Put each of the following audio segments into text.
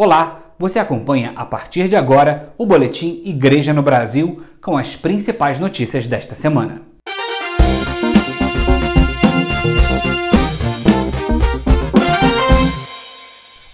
Olá, você acompanha a partir de agora o boletim Igreja no Brasil com as principais notícias desta semana.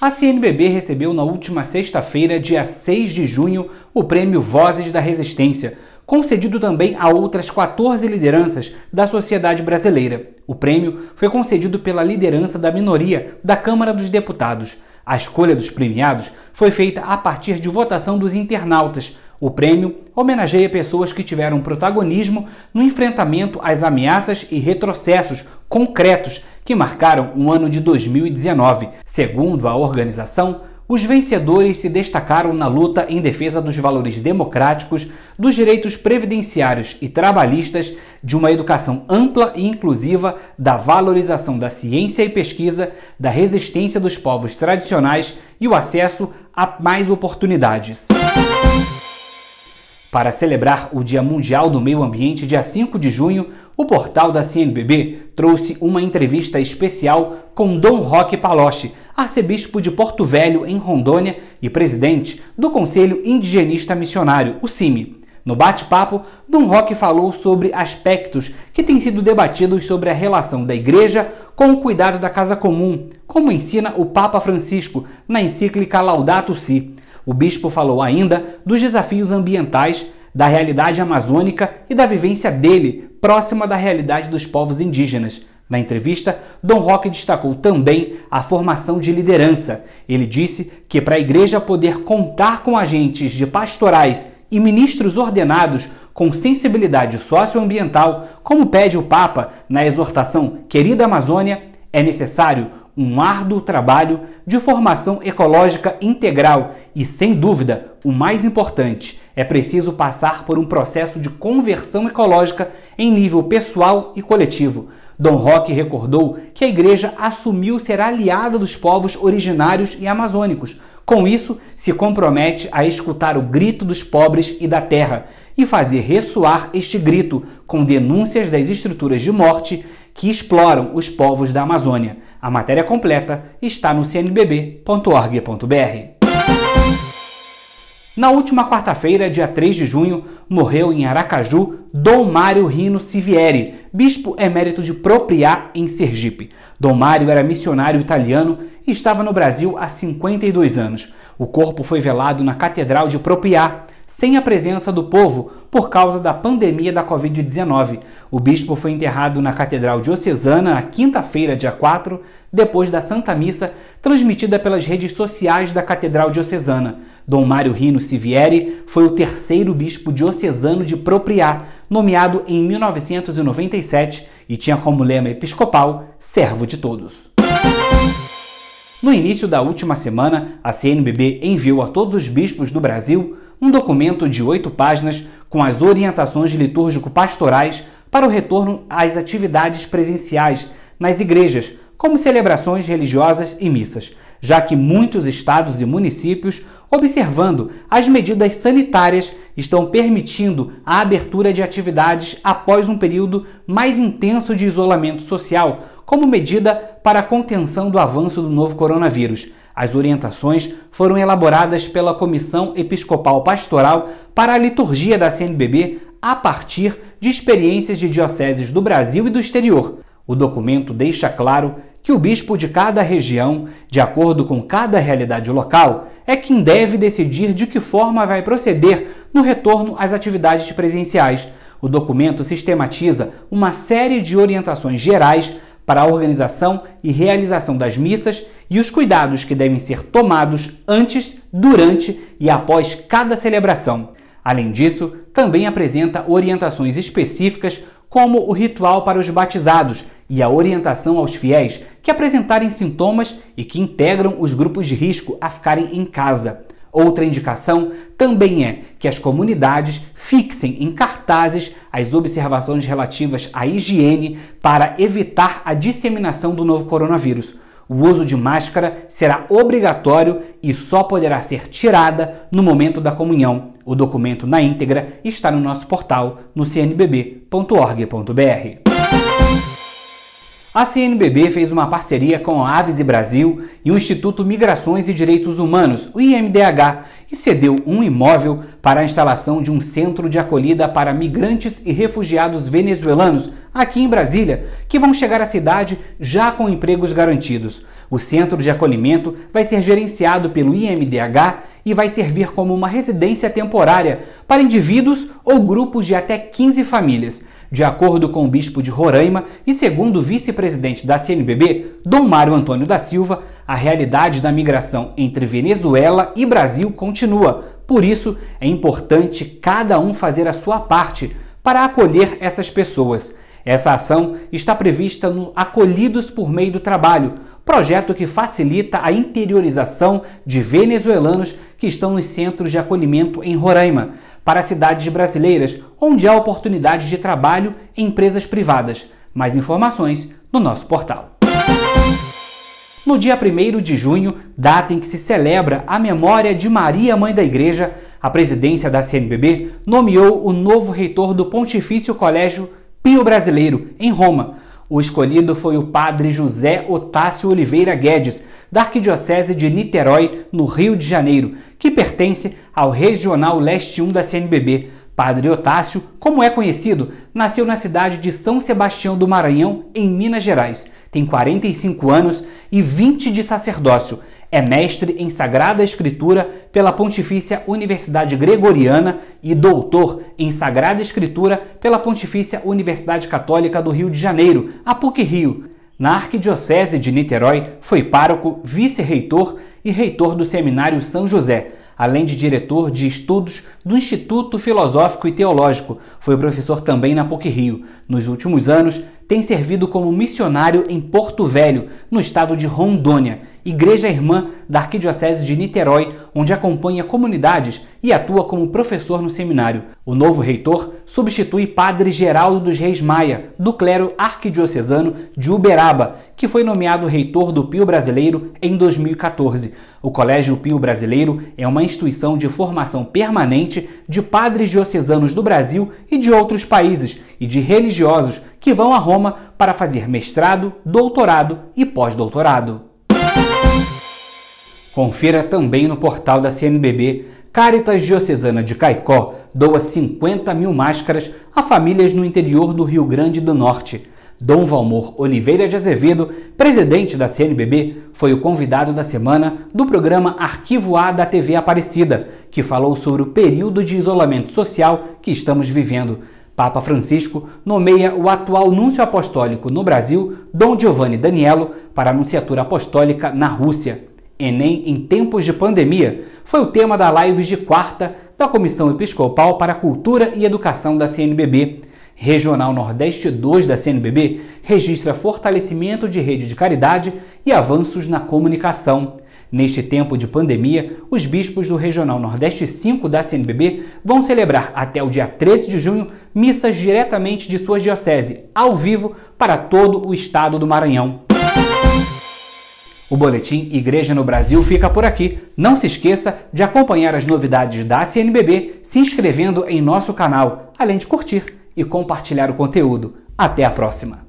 A CNBB recebeu na última sexta-feira, dia 6 de junho, o prêmio Vozes da Resistência, concedido também a outras 14 lideranças da sociedade brasileira. O prêmio foi concedido pela liderança da minoria da Câmara dos Deputados, a escolha dos premiados foi feita a partir de votação dos internautas. O prêmio homenageia pessoas que tiveram protagonismo no enfrentamento às ameaças e retrocessos concretos que marcaram o ano de 2019. Segundo a organização, os vencedores se destacaram na luta em defesa dos valores democráticos, dos direitos previdenciários e trabalhistas, de uma educação ampla e inclusiva, da valorização da ciência e pesquisa, da resistência dos povos tradicionais e o acesso a mais oportunidades. Para celebrar o Dia Mundial do Meio Ambiente, dia 5 de junho, o portal da CNBB trouxe uma entrevista especial com Dom Roque Paloche, arcebispo de Porto Velho, em Rondônia, e presidente do Conselho Indigenista Missionário, o CIMI. No bate-papo, Dom Roque falou sobre aspectos que têm sido debatidos sobre a relação da igreja com o cuidado da casa comum, como ensina o Papa Francisco na encíclica Laudato Si. O bispo falou ainda dos desafios ambientais, da realidade amazônica e da vivência dele próxima da realidade dos povos indígenas. Na entrevista, Dom Roque destacou também a formação de liderança. Ele disse que para a igreja poder contar com agentes de pastorais e ministros ordenados com sensibilidade socioambiental, como pede o Papa na exortação Querida Amazônia, é necessário um árduo trabalho de formação ecológica integral e, sem dúvida, o mais importante, é preciso passar por um processo de conversão ecológica em nível pessoal e coletivo. Dom Roque recordou que a igreja assumiu ser aliada dos povos originários e amazônicos. Com isso, se compromete a escutar o grito dos pobres e da terra e fazer ressoar este grito com denúncias das estruturas de morte que exploram os povos da Amazônia. A matéria completa está no cnbb.org.br. Na última quarta-feira, dia 3 de junho, morreu em Aracaju Dom Mário Rino Civieri, bispo emérito de Propriá, em Sergipe. Dom Mário era missionário italiano e estava no Brasil há 52 anos. O corpo foi velado na Catedral de Propriá, sem a presença do povo, por causa da pandemia da Covid-19. O bispo foi enterrado na Catedral Diocesana na quinta-feira, dia 4, depois da Santa Missa, transmitida pelas redes sociais da Catedral Diocesana. Dom Mário Rino Sivieri foi o terceiro bispo diocesano de Propriá, nomeado em 1997 e tinha como lema episcopal Servo de Todos. No início da última semana, a CNBB enviou a todos os bispos do Brasil um documento de oito páginas com as orientações litúrgico-pastorais para o retorno às atividades presenciais nas igrejas, como celebrações religiosas e missas, já que muitos estados e municípios, observando as medidas sanitárias, estão permitindo a abertura de atividades após um período mais intenso de isolamento social, como medida para a contenção do avanço do novo coronavírus. As orientações foram elaboradas pela Comissão Episcopal Pastoral para a Liturgia da CNBB a partir de experiências de dioceses do Brasil e do exterior. O documento deixa claro que o bispo de cada região, de acordo com cada realidade local, é quem deve decidir de que forma vai proceder no retorno às atividades presenciais. O documento sistematiza uma série de orientações gerais para a organização e realização das missas e os cuidados que devem ser tomados antes, durante e após cada celebração. Além disso, também apresenta orientações específicas, como o ritual para os batizados e a orientação aos fiéis que apresentarem sintomas e que integram os grupos de risco a ficarem em casa. Outra indicação também é que as comunidades fixem em cartazes as observações relativas à higiene para evitar a disseminação do novo coronavírus. O uso de máscara será obrigatório e só poderá ser tirada no momento da comunhão. O documento na íntegra está no nosso portal no cnbb.org.br. A CNBB fez uma parceria com a Aves Brasil e o Instituto Migrações e Direitos Humanos, o IMDH, e cedeu um imóvel para a instalação de um centro de acolhida para migrantes e refugiados venezuelanos aqui em Brasília, que vão chegar à cidade já com empregos garantidos. O centro de acolhimento vai ser gerenciado pelo IMDH e vai servir como uma residência temporária para indivíduos ou grupos de até 15 famílias. De acordo com o bispo de Roraima e segundo o vice-presidente da CNBB, Dom Mário Antônio da Silva, a realidade da migração entre Venezuela e Brasil continua. Por isso, é importante cada um fazer a sua parte para acolher essas pessoas. Essa ação está prevista no Acolhidos por Meio do Trabalho, projeto que facilita a interiorização de venezuelanos que estão nos centros de acolhimento em Roraima, para cidades brasileiras, onde há oportunidades de trabalho em empresas privadas. Mais informações no nosso portal. No dia 1 de junho, data em que se celebra a memória de Maria Mãe da Igreja, a presidência da CNBB nomeou o novo reitor do Pontifício Colégio Pio Brasileiro, em Roma. O escolhido foi o padre José Otácio Oliveira Guedes, da Arquidiocese de Niterói, no Rio de Janeiro, que pertence ao Regional Leste 1 da CNBB. Padre Otácio, como é conhecido, nasceu na cidade de São Sebastião do Maranhão, em Minas Gerais. Tem 45 anos e 20 de sacerdócio. É mestre em Sagrada Escritura pela Pontifícia Universidade Gregoriana e doutor em Sagrada Escritura pela Pontifícia Universidade Católica do Rio de Janeiro, a PUC-Rio. Na Arquidiocese de Niterói, foi pároco, vice-reitor e reitor do Seminário São José, além de diretor de estudos do Instituto Filosófico e Teológico. Foi professor também na PUC-Rio. Nos últimos anos, tem servido como missionário em Porto Velho, no estado de Rondônia, igreja irmã da Arquidiocese de Niterói, onde acompanha comunidades e atua como professor no seminário. O novo reitor substitui Padre Geraldo dos Reis Maia, do clero arquidiocesano de Uberaba, que foi nomeado reitor do Pio Brasileiro em 2014. O Colégio Pio Brasileiro é uma instituição de formação permanente de padres diocesanos do Brasil e de outros países e de religiosos que vão a Roma para fazer mestrado, doutorado e pós-doutorado. Confira também no portal da CNBB. Caritas Diocesana de Caicó doa 50 mil máscaras a famílias no interior do Rio Grande do Norte. Dom Valmor Oliveira de Azevedo, presidente da CNBB, foi o convidado da semana do programa Arquivo A da TV Aparecida, que falou sobre o período de isolamento social que estamos vivendo. Papa Francisco nomeia o atual núncio apostólico no Brasil, Dom Giovanni Daniello, para a nunciatura apostólica na Rússia. Enem em tempos de pandemia foi o tema da live de quarta da Comissão Episcopal para Cultura e Educação da CNBB. Regional Nordeste 2 da CNBB registra fortalecimento de rede de caridade e avanços na comunicação. Neste tempo de pandemia, os bispos do Regional Nordeste 5 da CNBB vão celebrar até o dia 13 de junho missas diretamente de suas dioceses, ao vivo, para todo o estado do Maranhão. O boletim Igreja no Brasil fica por aqui. Não se esqueça de acompanhar as novidades da CNBB se inscrevendo em nosso canal, além de curtir e compartilhar o conteúdo. Até a próxima!